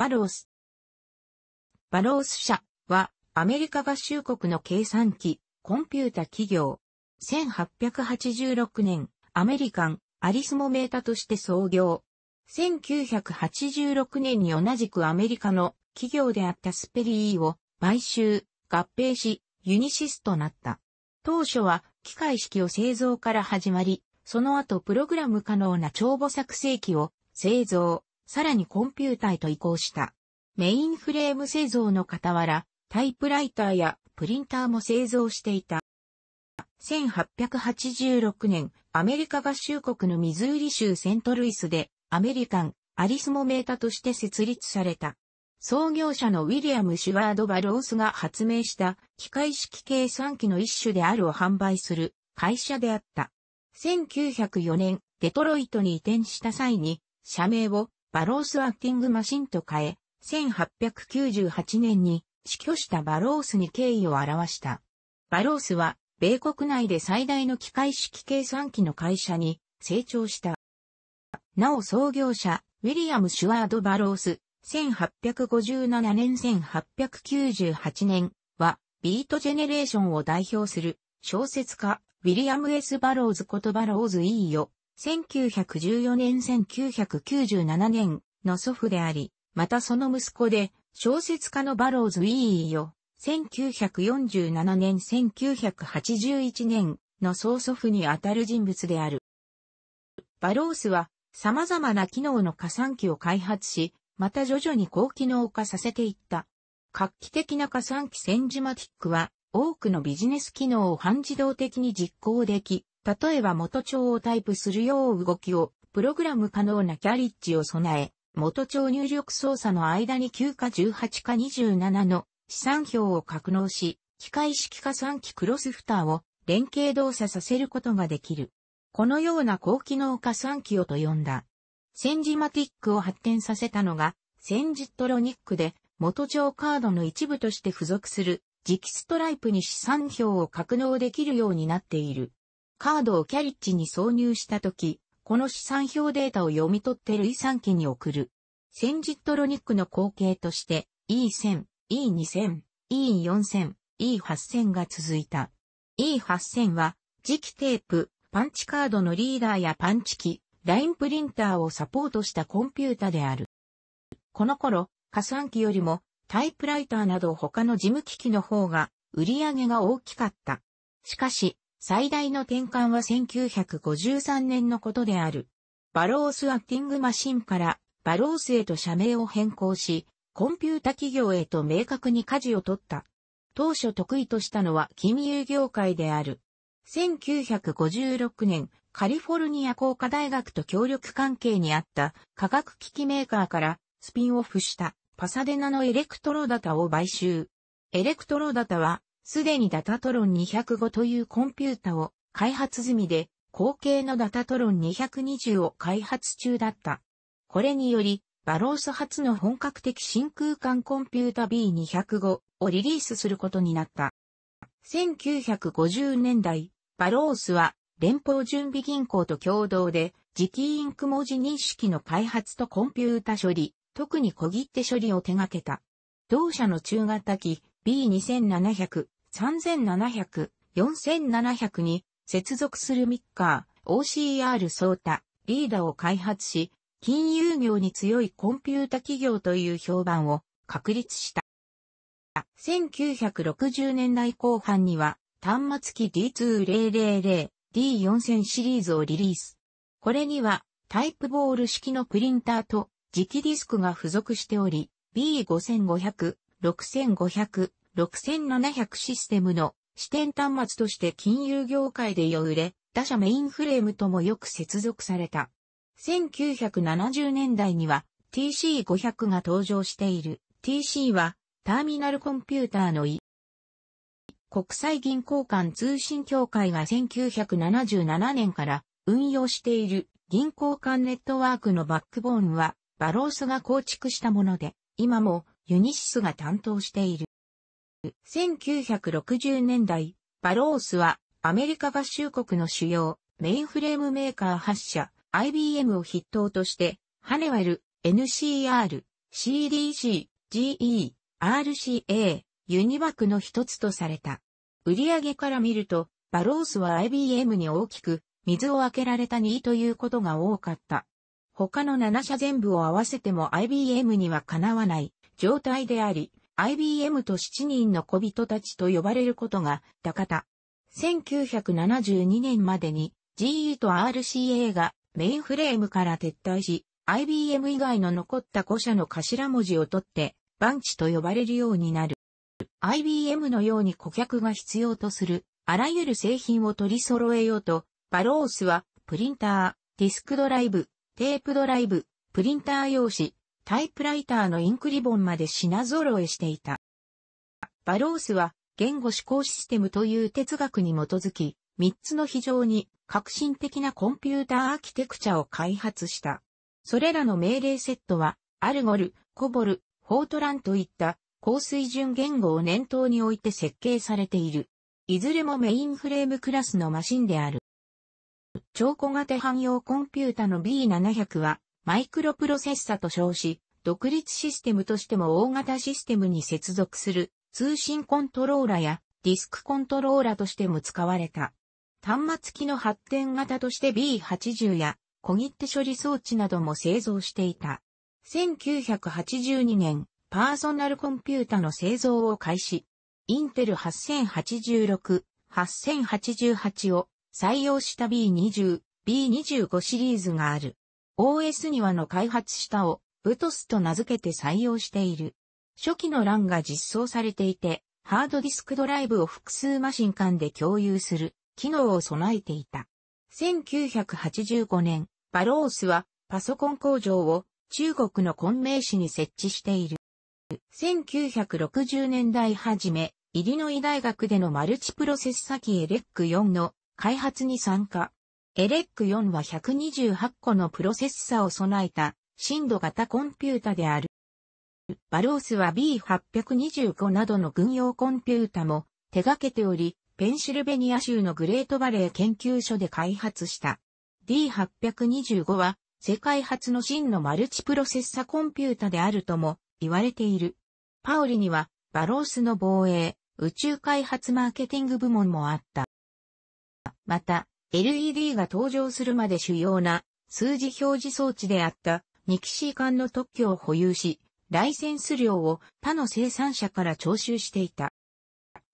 バロース。バロース社はアメリカ合衆国の計算機、コンピュータ企業。1886年、アメリカン、アリスモメータとして創業。1986年に同じくアメリカの企業であったスペリーを買収、合併し、ユニシスとなった。当初は機械式を製造から始まり、その後プログラム可能な帳簿作成機を製造、さらにコンピュータへと移行した。メインフレーム製造の傍ら、タイプライターやプリンターも製造していた。1886年、アメリカ合衆国のミズーリ州セントルイスで、アメリカン、アリスモメータとして設立された。創業者のウィリアム・シュワード・バロースが発明した機械式計算機の一種であるを販売する会社であった。1904年、デトロイトに移転した際に、社名をバロースアクティングマシンと変え、1898年に死去したバロースに敬意を表した。バロースは、米国内で最大の機械式計算機の会社に成長した。なお創業者、ウィリアム・シュワード・バロース、1857年1898年は、ビートジェネレーションを代表する小説家、ウィリアム・エスバローズことバローズ・イーヨ、1914年1997年の祖父であり、またその息子で小説家のバローズ・ウィーよ、1947年1981年の曽祖父にあたる人物である。バロースは様々な機能の加算機を開発し、また徐々に高機能化させていった。画期的な加算機センジマティックは多くのビジネス機能を半自動的に実行でき、例えば元帳をタイプするよう動きを、プログラム可能なキャリッジを備え、元帳入力操作の間に9か18か27の資産表を格納し、機械式加算機クロスフターを連携動作させることができる。このような高機能加算機をと呼んだ。センジマティックを発展させたのが、センジトロニックで、元帳カードの一部として付属する、磁気ストライプに資産表を格納できるようになっている。カードをキャリッジに挿入したとき、この資産表データを読み取って類産機に送る。ンジットロニックの後継として E1000、E2000、E4000、E8000 が続いた。E8000 は磁気テープ、パンチカードのリーダーやパンチ機、ラインプリンターをサポートしたコンピュータである。この頃、加算機よりもタイプライターなど他の事務機器の方が売り上げが大きかった。しかし、最大の転換は1953年のことである。バロースアクティングマシンからバロースへと社名を変更し、コンピュータ企業へと明確に舵を取った。当初得意としたのは金融業界である。1956年、カリフォルニア工科大学と協力関係にあった科学機器メーカーからスピンオフしたパサデナのエレクトロダタを買収。エレクトロダタはすでにダタトロン205というコンピュータを開発済みで、後継のダタトロン220を開発中だった。これにより、バロース初の本格的真空管コンピュータ B205 をリリースすることになった。1950年代、バロースは連邦準備銀行と共同で磁気インク文字認識の開発とコンピュータ処理、特に小切手処理を手掛けた。同社の中型機 B2700 3700、4700に接続するミッカー、OCR ソータ、リーダを開発し、金融業に強いコンピュータ企業という評判を確立した。1960年代後半には端末機 D2000、D4000 シリーズをリリース。これにはタイプボール式のプリンターと磁気ディスクが付属しており、B5500、6500、6700システムの視点端末として金融業界でよ売れ、他社メインフレームともよく接続された。1970年代には TC500 が登場している。TC はターミナルコンピューターの意。国際銀行間通信協会が1977年から運用している銀行間ネットワークのバックボーンはバロースが構築したもので、今もユニシスが担当している。1960年代、バロースはアメリカ合衆国の主要メインフレームメーカー発車、IBM を筆頭としてハネワル、NCR、CDC、GE、RCA、ユニバクの一つとされた。売上から見ると、バロースは IBM に大きく水を開けられた2位ということが多かった。他の7社全部を合わせても IBM にはかなわない状態であり、IBM と7人の小人たちと呼ばれることが高田。1972年までに GE と RCA がメインフレームから撤退し、IBM 以外の残った5社の頭文字を取って、バンチと呼ばれるようになる。IBM のように顧客が必要とする、あらゆる製品を取り揃えようと、バロースは、プリンター、ディスクドライブ、テープドライブ、プリンター用紙、タイプライターのインクリボンまで品揃えしていた。バロースは言語思考システムという哲学に基づき、3つの非常に革新的なコンピューターアーキテクチャを開発した。それらの命令セットは、アルゴル、コボル、フォートランといった高水準言語を念頭に置いて設計されている。いずれもメインフレームクラスのマシンである。超小型汎用コンピュータの B700 はマイクロプロセッサと称し、独立システムとしても大型システムに接続する通信コントローラやディスクコントローラとしても使われた。端末機の発展型として B80 や小切手処理装置なども製造していた。1982年、パーソナルコンピュータの製造を開始。インテル8086、8088を採用した B20、B25 シリーズがある。OS にはの開発したを、ブトスと名付けて採用している。初期の欄が実装されていて、ハードディスクドライブを複数マシン間で共有する機能を備えていた。1985年、バロースはパソコン工場を中国の昆明市に設置している。1960年代初め、イリノイ大学でのマルチプロセス先へ。エレック4の開発に参加。エレック4は128個のプロセッサを備えた、深度型コンピュータである。バロースは B825 などの軍用コンピュータも手掛けており、ペンシルベニア州のグレートバレー研究所で開発した。D825 は世界初の真のマルチプロセッサコンピュータであるとも言われている。パオリにはバロースの防衛、宇宙開発マーケティング部門もあった。また、LED が登場するまで主要な数字表示装置であったニキシー管の特許を保有し、ライセンス料を他の生産者から徴収していた。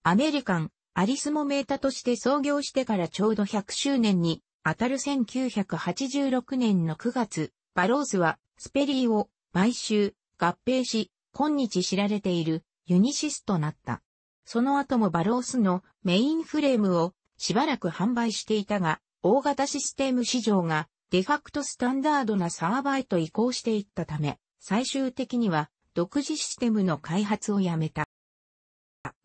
アメリカン、アリスモメータとして創業してからちょうど100周年に当たる1986年の9月、バロースはスペリーを毎週合併し、今日知られているユニシスとなった。その後もバロースのメインフレームをしばらく販売していたが、大型システム市場がデファクトスタンダードなサーバーへと移行していったため、最終的には独自システムの開発をやめた。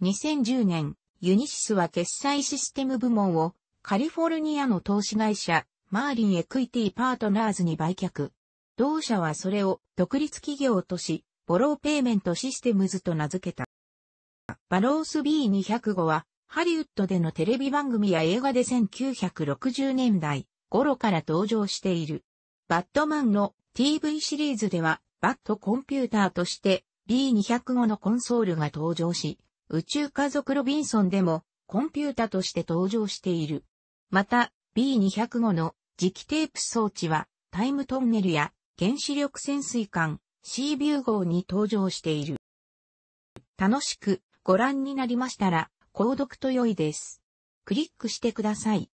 2010年、ユニシスは決済システム部門をカリフォルニアの投資会社、マーリンエクイティパートナーズに売却。同社はそれを独立企業とし、ボローペイメントシステムズと名付けた。バロース B205 はハリウッドでのテレビ番組や映画で1960年代頃から登場している。バットマンの TV シリーズでは、バットコンピューターとして B205 のコンソールが登場し、宇宙家族ロビンソンでもコンピュータとして登場している。また、B205 の磁気テープ装置はタイムトンネルや原子力潜水艦 C ビュー号に登場している。楽しくご覧になりましたら、購読と良いです。クリックしてください。